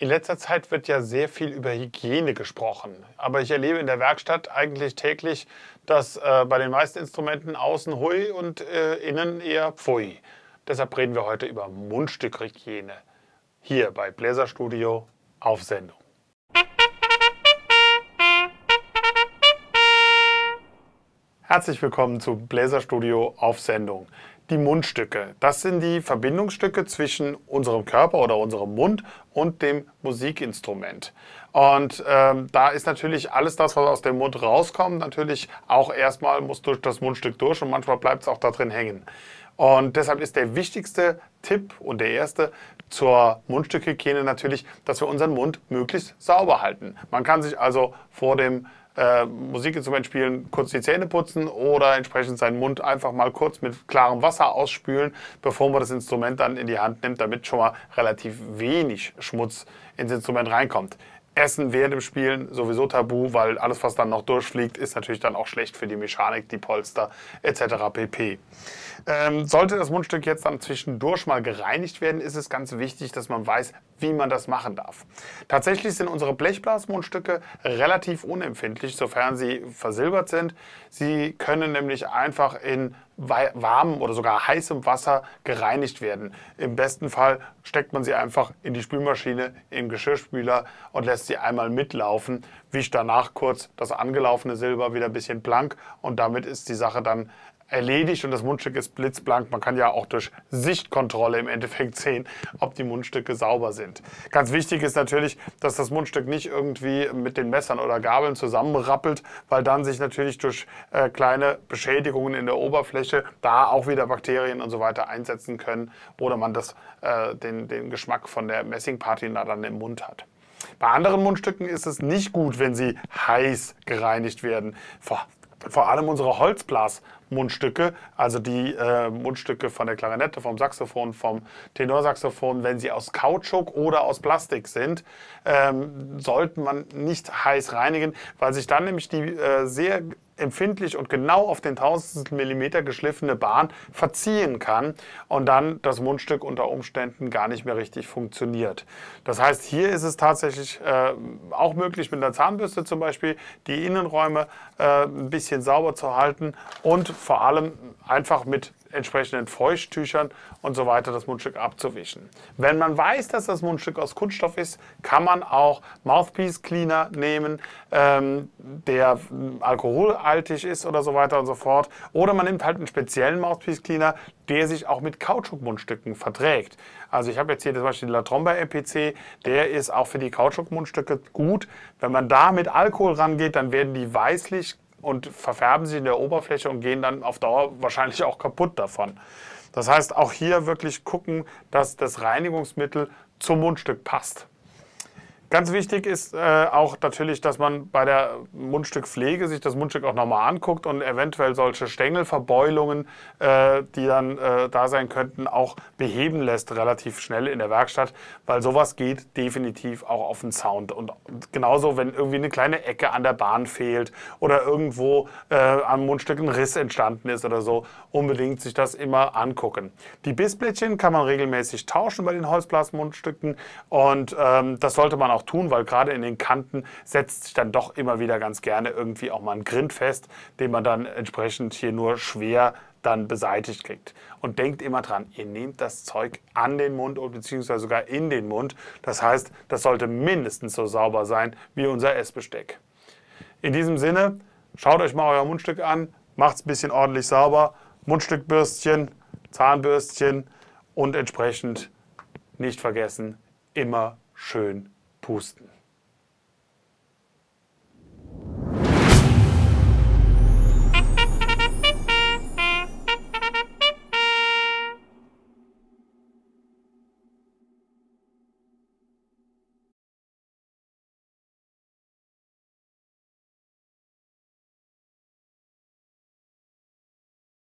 In letzter Zeit wird ja sehr viel über Hygiene gesprochen, aber ich erlebe in der Werkstatt eigentlich täglich, dass äh, bei den meisten Instrumenten außen hui und äh, innen eher pfui. Deshalb reden wir heute über Mundstückhygiene hier bei Bläserstudio auf Sendung. Herzlich willkommen zu Bläserstudio auf Sendung die Mundstücke. Das sind die Verbindungsstücke zwischen unserem Körper oder unserem Mund und dem Musikinstrument. Und ähm, da ist natürlich alles das, was aus dem Mund rauskommt, natürlich auch erstmal muss durch das Mundstück durch und manchmal bleibt es auch da drin hängen. Und deshalb ist der wichtigste Tipp und der erste zur Mundstückhygiene natürlich, dass wir unseren Mund möglichst sauber halten. Man kann sich also vor dem äh, Musikinstrument spielen, kurz die Zähne putzen oder entsprechend seinen Mund einfach mal kurz mit klarem Wasser ausspülen, bevor man das Instrument dann in die Hand nimmt, damit schon mal relativ wenig Schmutz ins Instrument reinkommt. Essen während dem Spielen sowieso tabu, weil alles, was dann noch durchfliegt, ist natürlich dann auch schlecht für die Mechanik, die Polster etc. pp. Ähm, sollte das Mundstück jetzt dann zwischendurch mal gereinigt werden, ist es ganz wichtig, dass man weiß, wie man das machen darf. Tatsächlich sind unsere Blechblasmundstücke relativ unempfindlich, sofern sie versilbert sind. Sie können nämlich einfach in warmem oder sogar heißem Wasser gereinigt werden. Im besten Fall steckt man sie einfach in die Spülmaschine, im Geschirrspüler und lässt sie einmal mitlaufen, wischt danach kurz das angelaufene Silber wieder ein bisschen blank und damit ist die Sache dann erledigt und das Mundstück ist blitzblank. Man kann ja auch durch Sichtkontrolle im Endeffekt sehen, ob die Mundstücke sauber sind. Ganz wichtig ist natürlich, dass das Mundstück nicht irgendwie mit den Messern oder Gabeln zusammenrappelt, weil dann sich natürlich durch äh, kleine Beschädigungen in der Oberfläche da auch wieder Bakterien und so weiter einsetzen können oder man das, äh, den, den Geschmack von der Messingpatina dann im Mund hat. Bei anderen Mundstücken ist es nicht gut, wenn sie heiß gereinigt werden. Boah, vor allem unsere Holzblasmundstücke, also die äh, Mundstücke von der Klarinette, vom Saxophon, vom Tenorsaxophon, wenn sie aus Kautschuk oder aus Plastik sind, ähm, sollte man nicht heiß reinigen, weil sich dann nämlich die äh, sehr empfindlich und genau auf den tausendstel Millimeter geschliffene Bahn verziehen kann und dann das Mundstück unter Umständen gar nicht mehr richtig funktioniert. Das heißt, hier ist es tatsächlich äh, auch möglich, mit einer Zahnbürste zum Beispiel die Innenräume äh, ein bisschen sauber zu halten und vor allem einfach mit entsprechenden Feuchttüchern und so weiter das Mundstück abzuwischen. Wenn man weiß, dass das Mundstück aus Kunststoff ist, kann man auch Mouthpiece Cleaner nehmen, ähm, der alkoholaltig ist oder so weiter und so fort. Oder man nimmt halt einen speziellen Mouthpiece Cleaner, der sich auch mit Kautschukmundstücken verträgt. Also ich habe jetzt hier zum Beispiel den La Tromba MPC, der ist auch für die Kautschukmundstücke gut. Wenn man da mit Alkohol rangeht, dann werden die weißlich und verfärben sie in der Oberfläche und gehen dann auf Dauer wahrscheinlich auch kaputt davon. Das heißt, auch hier wirklich gucken, dass das Reinigungsmittel zum Mundstück passt. Ganz wichtig ist äh, auch natürlich, dass man bei der Mundstückpflege sich das Mundstück auch nochmal anguckt und eventuell solche Stängelverbeulungen, äh, die dann äh, da sein könnten, auch beheben lässt relativ schnell in der Werkstatt, weil sowas geht definitiv auch auf den Sound. Und genauso, wenn irgendwie eine kleine Ecke an der Bahn fehlt oder irgendwo äh, am Mundstück ein Riss entstanden ist oder so, unbedingt sich das immer angucken. Die Bissblättchen kann man regelmäßig tauschen bei den Holzblasmundstücken und ähm, das sollte man auch auch tun, weil gerade in den Kanten setzt sich dann doch immer wieder ganz gerne irgendwie auch mal ein Grind fest, den man dann entsprechend hier nur schwer dann beseitigt kriegt. Und denkt immer dran, ihr nehmt das Zeug an den Mund oder beziehungsweise sogar in den Mund. Das heißt, das sollte mindestens so sauber sein wie unser Essbesteck. In diesem Sinne, schaut euch mal euer Mundstück an, macht es ein bisschen ordentlich sauber. Mundstückbürstchen, Zahnbürstchen und entsprechend nicht vergessen, immer schön капусты.